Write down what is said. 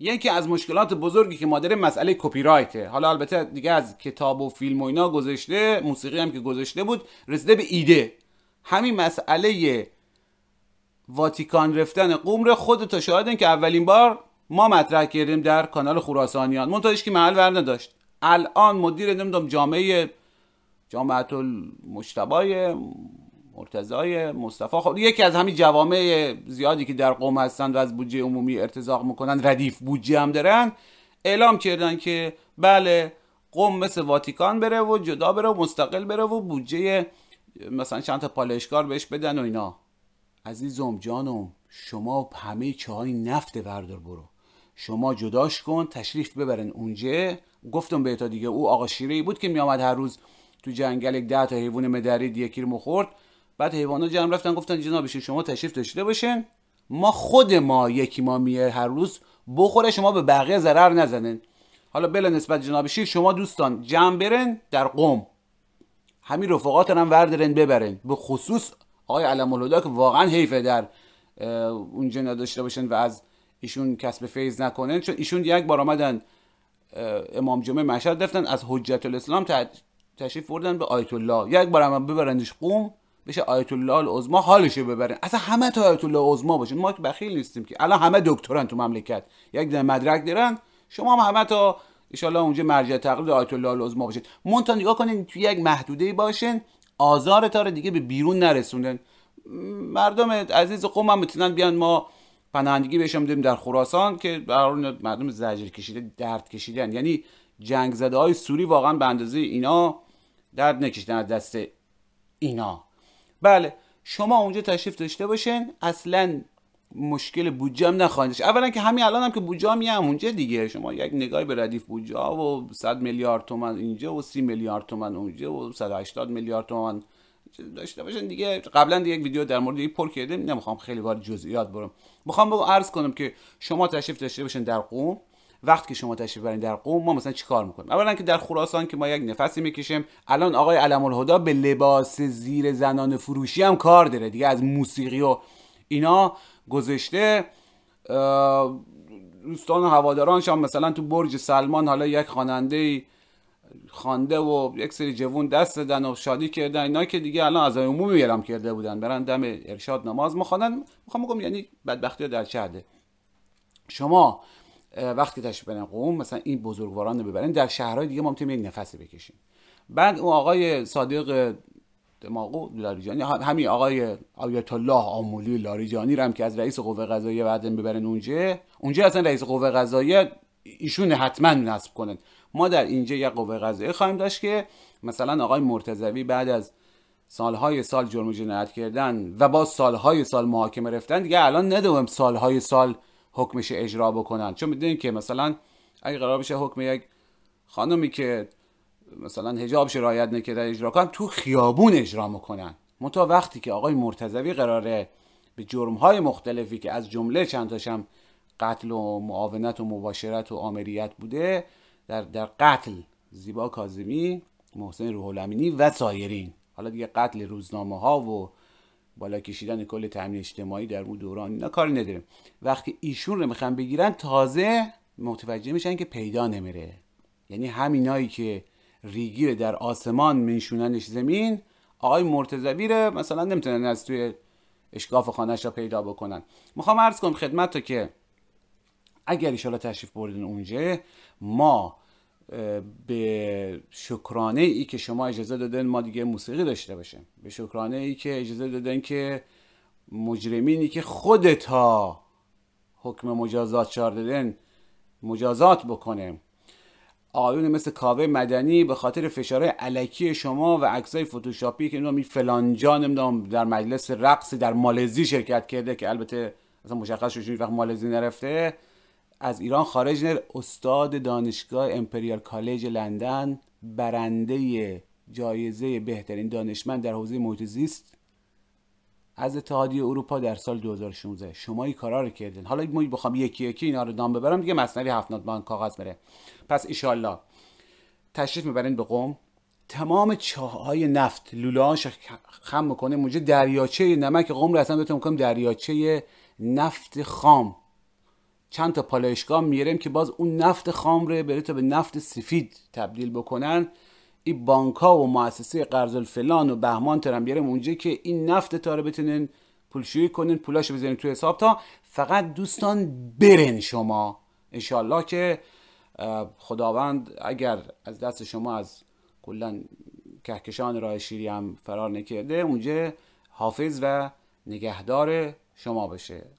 یکی از مشکلات بزرگی که ما داریم مسئله کپی رایته حالا البته دیگه از کتاب و فیلم و اینا گذشته موسیقی هم که گذشته بود رسیده به ایده همین مسئله واتیکان رفتن قمر خود تا شاهدن که اولین بار ما مطرح کردیم در کانال خراسانیان منتهاش که محل ور نداشت الان مدیر نمیدونم جامعه جامعه المجتبای مرتضای مصطفی خب یکی از همین جوامع زیادی که در قوم هستند و از بودجه عمومی ارتزاق میکنن ردیف بودجه هم دارن اعلام کردن که بله قوم مثل واتیکان بره و جدا بره و مستقل بره و بودجه مثلا چند تا پالشکار بهش بدن و اینا عزیزم جانم شما همه چای نفت بردار برو شما جداش کن تشریف ببرن اونجا گفتم به تا دیگه او آقا شیره ای بود که میامد هر روز تو جنگل یک ده تا حیوان مدرید یکی رو مخورد بعد حیوانات جمع رفتن گفتن جناب شما تشریف داشته باشین ما خود ما یکی ما میه هر روز بخوره شما به بقیه ضرر نزنین حالا بلا نسبت جناب شیر شما دوستان جمع برن در قم همین رفقاتون هم وردرن ببرن به خصوص آقای علم که واقعا حیفه در اونجا نداشته باشن و از ایشون کسب فیض نکنن چون ایشون یک بار آمدن امام جمعه مشهد رفتن از حجت الاسلام تشریف بردن به آیت الله یک بار هم ببرنش قوم بشه آیت الله العظما رو ببرین اصلا همه تا آیت الله العظما باشین ما که بخیل نیستیم که الان همه دکتران تو مملکت یک دن مدرک دارن شما هم همه تا ان اونجا مرجع تقلید آیت الله العظما باشین تا نگاه کنین توی یک محدوده باشین آزار تا رو دیگه به بیرون نرسوندن مردم عزیز قوم هم میتونن بیان ما پناهندگی بشم دیدیم در خراسان که برای مردم زجر کشیده درد کشیدن یعنی جنگ زده های سوری واقعا به اندازه اینا درد نکشیدن از دست اینا بله شما اونجا تشریف داشته باشین اصلا مشکل بودجه هم نخواهید اولا که همین الان هم که بودجه هم اونجا دیگه شما یک نگاهی به ردیف بودجه و 100 میلیارد تومن اینجا و 30 میلیارد تومن اونجا و 180 میلیارد تومن داشته باشن دیگه قبلا یک ویدیو در مورد این پر کردیم نمیخوام خیلی وارد جزئیات برم میخوام بگم عرض کنم که شما تشریف داشته باشین در قوم وقتی که شما تشریف برین در قوم ما مثلا چیکار میکنیم اولا که در خراسان که ما یک نفسی میکشیم الان آقای علم الهدا به لباس زیر زنان فروشی هم کار داره دیگه از موسیقی و اینا گذشته دوستان و هوادارانش هم مثلا تو برج سلمان حالا یک خواننده خوانده و یک سری جوون دست دادن و شادی کردن اینا که دیگه الان از عمومی میرم کرده بودن برن دم ارشاد نماز میخوانن میخوام بگم یعنی بدبختی در چه شما وقتی تشریف برن قوم مثلا این بزرگواران رو ببرن در شهرهای دیگه ما میتونیم یک نفسی بکشیم بعد اون آقای صادق دماغو لاریجانی همین آقای آیت الله آمولی لاریجانی رو هم که از رئیس قوه قضاییه بعدن ببرن اونجا اونجا اصلا رئیس قوه قضاییه ایشون حتما نصب کنن ما در اینجا یک قوه قضاییه خواهیم داشت که مثلا آقای مرتضوی بعد از سالهای سال جرم جنایت کردن و با سالهای سال محاکمه رفتن دیگه الان ندوم سالهای سال حکمش اجرا بکنن چون میدونین که مثلا اگه قرار بشه حکم یک خانمی که مثلا حجابش رعایت نکرده اجرا کنن تو خیابون اجرا میکنن متا وقتی که آقای مرتضوی قراره به جرمهای مختلفی که از جمله چند تاشم قتل و معاونت و مباشرت و آمریت بوده در, در قتل زیبا کاظمی محسن روح و سایرین حالا دیگه قتل روزنامه ها و بالا کشیدن کل تامین اجتماعی در اون دوران اینا کار نداره وقتی ایشون رو میخوان بگیرن تازه متوجه میشن که پیدا نمیره یعنی همینایی که ریگی در آسمان منشوننش زمین آقای مرتضوی رو مثلا نمیتونن از توی اشکاف خانهش را پیدا بکنن میخوام عرض کنم خدمت تو که اگر ایشالا تشریف بردن اونجا ما به شکرانه ای که شما اجازه دادن ما دیگه موسیقی داشته باشیم به شکرانه ای که اجازه دادن که مجرمینی که خودتا حکم مجازات شار دادن مجازات بکنه آیون مثل کاوه مدنی به خاطر فشارهای علکی شما و عکسای فتوشاپی که اینا می فلانجا نمیدونم در مجلس رقص در مالزی شرکت کرده که البته اصلا مشخص شد وقت مالزی نرفته از ایران خارج نر استاد دانشگاه امپریال کالج لندن برنده جایزه بهترین دانشمند در حوزه محیط زیست از اتحادیه اروپا در سال 2016 شما این کارا رو کردین حالا ما بخوام یکی یکی اینا رو دام ببرم دیگه مصنوی هفت بان کاغذ بره پس ایشالله تشریف میبرین به قوم تمام چاهای نفت لولاش خم میکنه موجه دریاچه نمک قوم رو اصلا بتون دریاچه نفت خام چند تا پالایشگاه میاریم که باز اون نفت خام رو بره تا به نفت سفید تبدیل بکنن این بانک ها و مؤسسه قرض فلان و بهمان ترم بیارم اونجا که این نفت تا رو بتونن پولشویی کنن پولاشو بزنین تو حساب تا فقط دوستان برن شما انشالله که خداوند اگر از دست شما از کلا کهکشان راه شیری هم فرار نکرده اونجا حافظ و نگهدار شما بشه